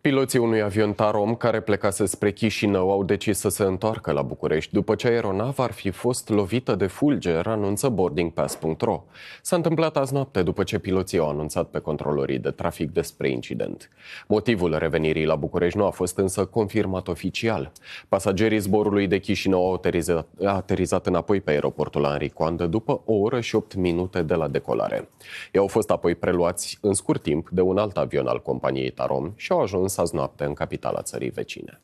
Piloții unui avion Tarom care plecase spre Chișinău au decis să se întoarcă la București după ce aeronava ar fi fost lovită de fulger, anunță boardingpass.ro. S-a întâmplat azi noapte după ce piloții au anunțat pe controlorii de trafic despre incident. Motivul revenirii la București nu a fost însă confirmat oficial. Pasagerii zborului de Chișinău au aterizat, aterizat înapoi pe aeroportul Henri Coandă după o oră și 8 minute de la decolare. Ei au fost apoi preluați în scurt timp de un alt avion al companiei Tarom și au ajuns sau noapte în capitala țării vecine.